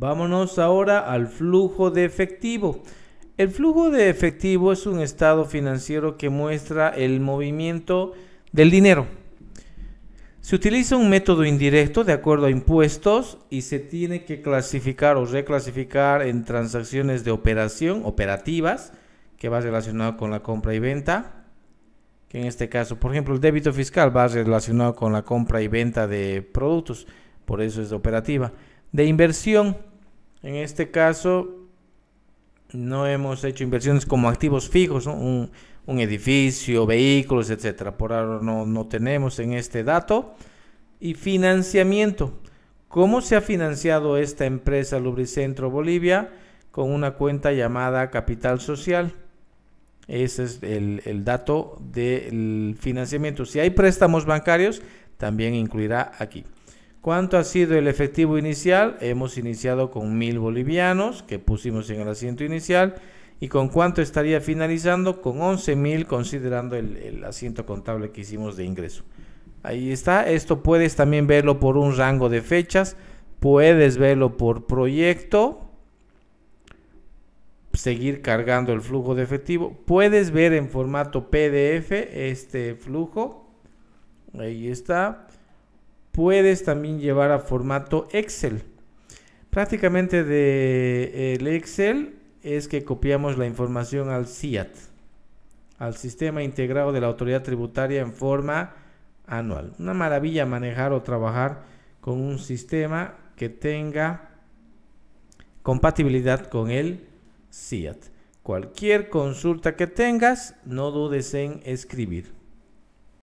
Vámonos ahora al flujo de efectivo. El flujo de efectivo es un estado financiero que muestra el movimiento del dinero. Se utiliza un método indirecto de acuerdo a impuestos y se tiene que clasificar o reclasificar en transacciones de operación, operativas, que va relacionado con la compra y venta, que en este caso, por ejemplo, el débito fiscal va relacionado con la compra y venta de productos, por eso es operativa de inversión. En este caso, no hemos hecho inversiones como activos fijos, un, edificio, vehículos, etcétera. Por ahora no, tenemos en este dato. Y financiamiento. ¿Cómo se ha financiado esta empresa Lubricentro Bolivia? Con una cuenta llamada Capital Social. Ese es el, el dato del financiamiento. Si hay préstamos bancarios, también incluirá aquí. ¿Cuánto ha sido el efectivo inicial? Hemos iniciado con mil bolivianos que pusimos en el asiento inicial. ¿Y con cuánto estaría finalizando? Con 11.000, considerando el, asiento contable que hicimos de ingreso. Ahí está. Esto puedes también verlo por un rango de fechas. Puedes verlo por proyecto. Seguir cargando el flujo de efectivo. Puedes ver en formato PDF este flujo. Ahí está puedes también llevar a formato Excel. Prácticamente de Excel es que copiamos la información al CIAT, al Sistema Integrado de la Autoridad Tributaria en forma anual. Una maravilla manejar o trabajar con un sistema que tenga compatibilidad con el CIAT. Cualquier consulta que tengas, no dudes en escribir.